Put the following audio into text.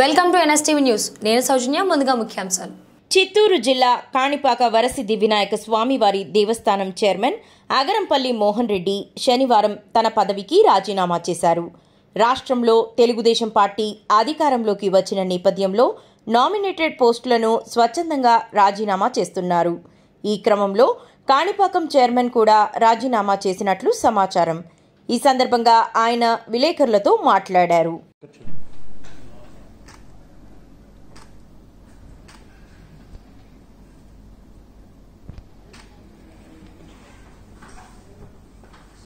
welcome to NSTV news నేను సౌజన్య ముందుగా ముఖ్యాంశాలు చిత్తూరు జిల్లా కాణిపాక వరసిద్ధి వినాయక స్వామివారి దేవస్థానం చైర్మన్ అగరంపల్లి మోహన్ రెడ్డి శనివారం తన పదవికి రాజీనామా చేశారు రాష్ట్రంలో తెలుగుదేశం పార్టీ అధికారంలోకి వచ్చిన నేపథ్యంలో నామినేటెడ్ పోస్టులను స్వచ్ఛందంగా రాజీనామా చేస్తున్నారు ఈ క్రమంలో కాణిపాకం చైర్మన్ కూడా రాజీనామా చేసినట్లు సమాచారం ఈ సందర్భంగా ఆయన విలేకరులతో మాట్లాడారు